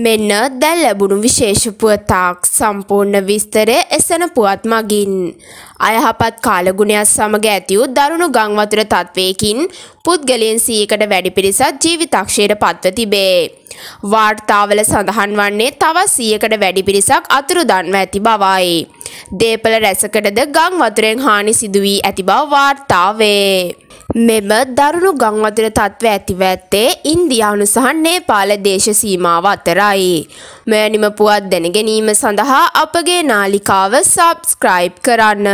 මෙන්න දැල් ලැබුණු විශේෂ පුවතාක් සම්පූර්ණ විස්තරය එසන පුවත් මගින්. අයහපත් කාලගුණයක් සමග ඇතිවූ දරුණු ගංවතුර තත්ත්වයකින් පුද්ගලයෙන් සීකට වැඩි පිරිසත් ජීවිතක්ෂයට පත්ව තිබේ. වාර්තාවල සඳහන් වන්නේ තවත් සීයකට වැඩි පිරිසක් අතුරු දන්ව ඇති බවයි. දේපල රැසකටද ගං වතුරෙන් හානි සිදුවී ඇති බව වාර්තාවේ. මෙම දරුණු ගං අතර තත්ත්ව ඇතිව ඇත්තේ ඉන්දියානු සහ නේපාල දේශ සීමාව අතරයි. මෙය නිම පුවත් දැනගැනීම සඳහා අපගේ නාලිකාව සබස්ක්‍රයිබ් කරන්න.